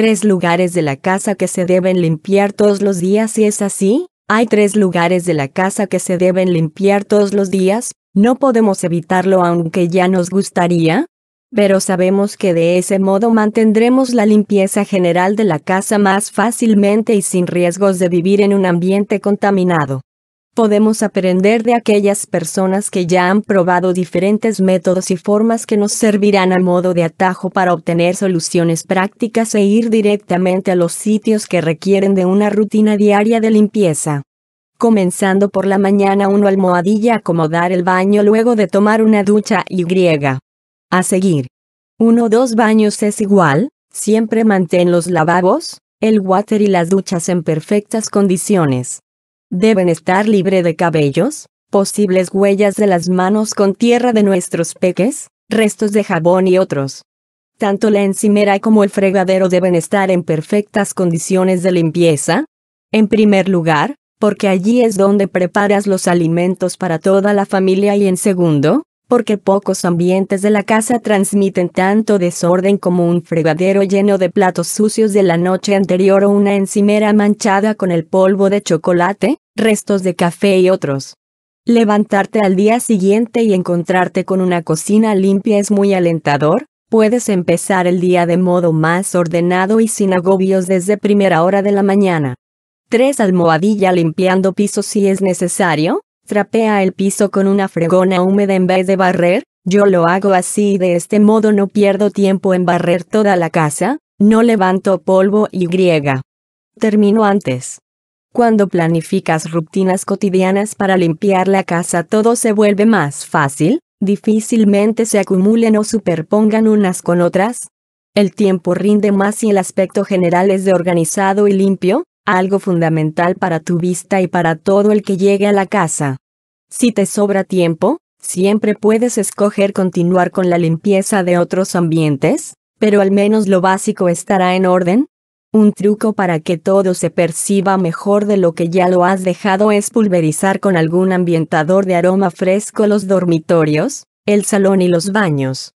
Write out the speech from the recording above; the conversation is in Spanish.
tres lugares de la casa que se deben limpiar todos los días y es así, hay tres lugares de la casa que se deben limpiar todos los días, no podemos evitarlo aunque ya nos gustaría, pero sabemos que de ese modo mantendremos la limpieza general de la casa más fácilmente y sin riesgos de vivir en un ambiente contaminado podemos aprender de aquellas personas que ya han probado diferentes métodos y formas que nos servirán a modo de atajo para obtener soluciones prácticas e ir directamente a los sitios que requieren de una rutina diaria de limpieza. Comenzando por la mañana uno almohadilla acomodar el baño luego de tomar una ducha y griega. A seguir. Uno o dos baños es igual, siempre mantén los lavabos, el water y las duchas en perfectas condiciones deben estar libre de cabellos, posibles huellas de las manos con tierra de nuestros peques, restos de jabón y otros. Tanto la encimera como el fregadero deben estar en perfectas condiciones de limpieza. En primer lugar, porque allí es donde preparas los alimentos para toda la familia y en segundo, porque pocos ambientes de la casa transmiten tanto desorden como un fregadero lleno de platos sucios de la noche anterior o una encimera manchada con el polvo de chocolate, restos de café y otros. Levantarte al día siguiente y encontrarte con una cocina limpia es muy alentador, puedes empezar el día de modo más ordenado y sin agobios desde primera hora de la mañana. 3. Almohadilla limpiando piso si es necesario, trapea el piso con una fregona húmeda en vez de barrer, yo lo hago así y de este modo no pierdo tiempo en barrer toda la casa, no levanto polvo y griega. Termino antes. Cuando planificas rutinas cotidianas para limpiar la casa todo se vuelve más fácil, difícilmente se acumulen o superpongan unas con otras. El tiempo rinde más y el aspecto general es de organizado y limpio, algo fundamental para tu vista y para todo el que llegue a la casa. Si te sobra tiempo, siempre puedes escoger continuar con la limpieza de otros ambientes, pero al menos lo básico estará en orden, un truco para que todo se perciba mejor de lo que ya lo has dejado es pulverizar con algún ambientador de aroma fresco los dormitorios, el salón y los baños.